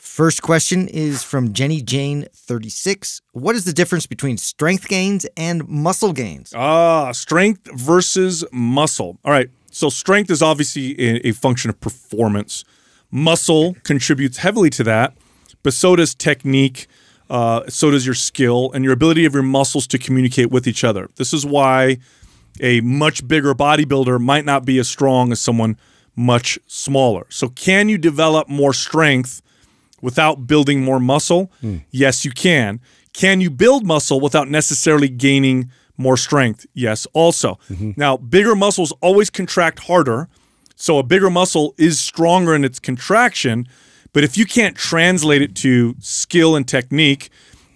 First question is from Jenny Jane 36. What is the difference between strength gains and muscle gains? Ah, strength versus muscle. All right. So strength is obviously a, function of performance. Muscle contributes heavily to that, but so does technique, uh, so does your skill and your ability of your muscles to communicate with each other. This is why a much bigger bodybuilder might not be as strong as someone much smaller. So can you develop more strength – without building more muscle? Mm. Yes, you can. Can you build muscle without necessarily gaining more strength? Yes, also. Mm -hmm. Now, bigger muscles always contract harder. So a bigger muscle is stronger in its contraction. But if you can't translate it to skill and technique,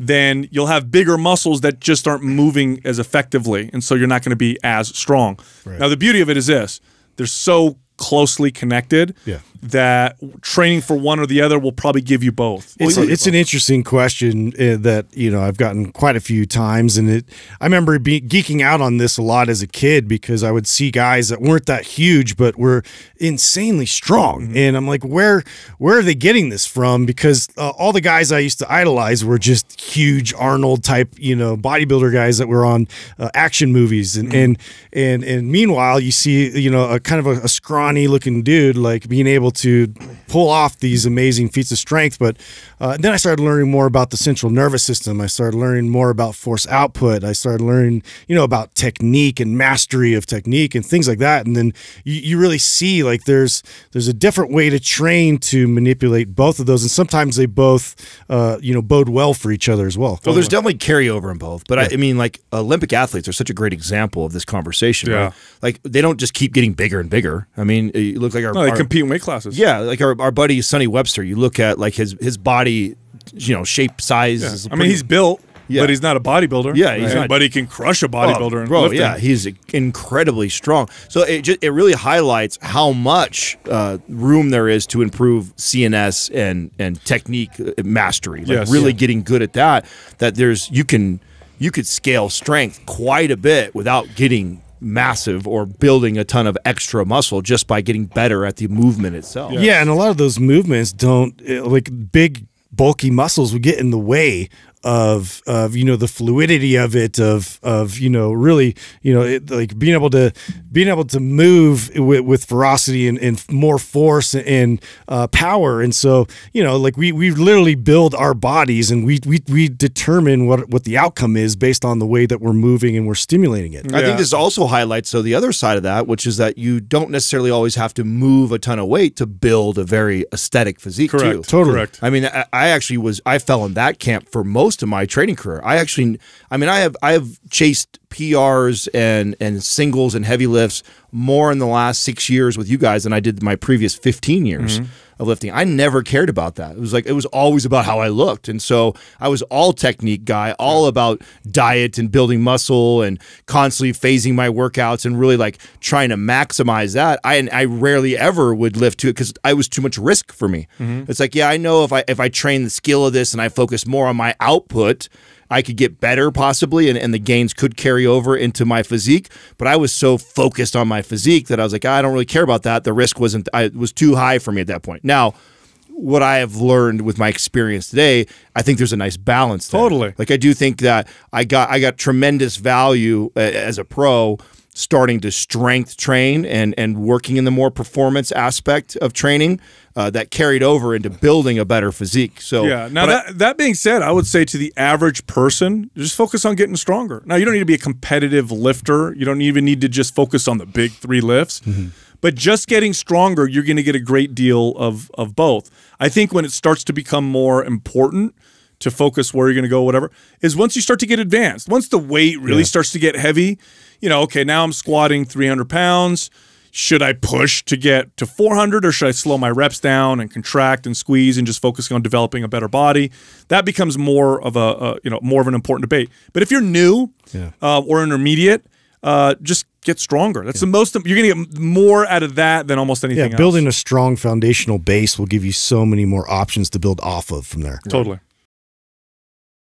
then you'll have bigger muscles that just aren't moving as effectively. And so you're not going to be as strong. Right. Now, the beauty of it is this they're so closely connected yeah that training for one or the other will probably give you both. Well, it's, it's both. an interesting question uh, that you know I've gotten quite a few times, and it I remember be, geeking out on this a lot as a kid because I would see guys that weren't that huge but were insanely strong, mm -hmm. and I'm like, where where are they getting this from? Because uh, all the guys I used to idolize were just huge Arnold type, you know, bodybuilder guys that were on uh, action movies, and, mm -hmm. and and and meanwhile you see you know a kind of a, a scrawny looking dude like being able to pull off these amazing feats of strength. But uh, then I started learning more about the central nervous system. I started learning more about force output. I started learning, you know, about technique and mastery of technique and things like that. And then you, you really see like there's there's a different way to train to manipulate both of those, and sometimes they both, uh, you know, bode well for each other as well. Well, there's definitely carryover in both. But yeah. I, I, mean, like Olympic athletes are such a great example of this conversation. Yeah. Right? Like they don't just keep getting bigger and bigger. I mean, you look like our, no, they our, compete in weight classes classes. Yeah, like our, our buddy Sonny Webster. You look at like his his body, you know, shape, size. Yeah. I pretty, mean, he's built. Yeah. but he's not a bodybuilder. Yeah, he's right? not, but he can crush a oh, bodybuilder. Oh, bro, lifting. yeah, he's incredibly strong. So it just, it really highlights how much uh, room there is to improve CNS and and technique uh, mastery. Like yes, really yeah. getting good at that. That there's you can you could scale strength quite a bit without getting massive or building a ton of extra muscle just by getting better at the movement itself. Yeah, yeah and a lot of those movements don't eh, like big bulky muscles would get in the way of of you know the fluidity of it of of you know really you know it, like being able to being able to move with, with ferocity and, and more force and uh, power and so you know like we we literally build our bodies and we we, we determine what what the outcome is based on the way that we're moving and we're stimulating it yeah. i think this also highlights so the other side of that which is that you don't necessarily always have to move a ton of weight to build a very aesthetic physique correct too. totally correct i mean I, I actually was i fell in that camp for most most of my trading career. I actually, I mean, I have I have chased PRs and and singles and heavy lifts more in the last six years with you guys than I did my previous fifteen years. Mm -hmm of lifting. I never cared about that. It was like it was always about how I looked. And so I was all technique guy, all about diet and building muscle and constantly phasing my workouts and really like trying to maximize that. I and I rarely ever would lift to it cuz I was too much risk for me. Mm -hmm. It's like, yeah, I know if I if I train the skill of this and I focus more on my output I could get better possibly and, and the gains could carry over into my physique. But I was so focused on my physique that I was like, I don't really care about that. The risk wasn't, I was too high for me at that point. Now, what I have learned with my experience today, I think there's a nice balance. There. Totally. Like I do think that I got I got tremendous value uh, as a pro starting to strength train and and working in the more performance aspect of training uh, that carried over into building a better physique. So yeah. Now that I, that being said, I would say to the average person, just focus on getting stronger. Now you don't need to be a competitive lifter. You don't even need to just focus on the big three lifts. Mm -hmm. But just getting stronger, you're going to get a great deal of of both. I think when it starts to become more important to focus where you're going to go, whatever, is once you start to get advanced, once the weight really yeah. starts to get heavy, you know, okay, now I'm squatting 300 pounds. Should I push to get to 400 or should I slow my reps down and contract and squeeze and just focus on developing a better body? That becomes more of a, a you know, more of an important debate. But if you're new yeah. uh, or intermediate, uh, just get stronger. That's yeah. the most you're going to get more out of that than almost anything. Yeah, building else. a strong foundational base will give you so many more options to build off of from there. Totally.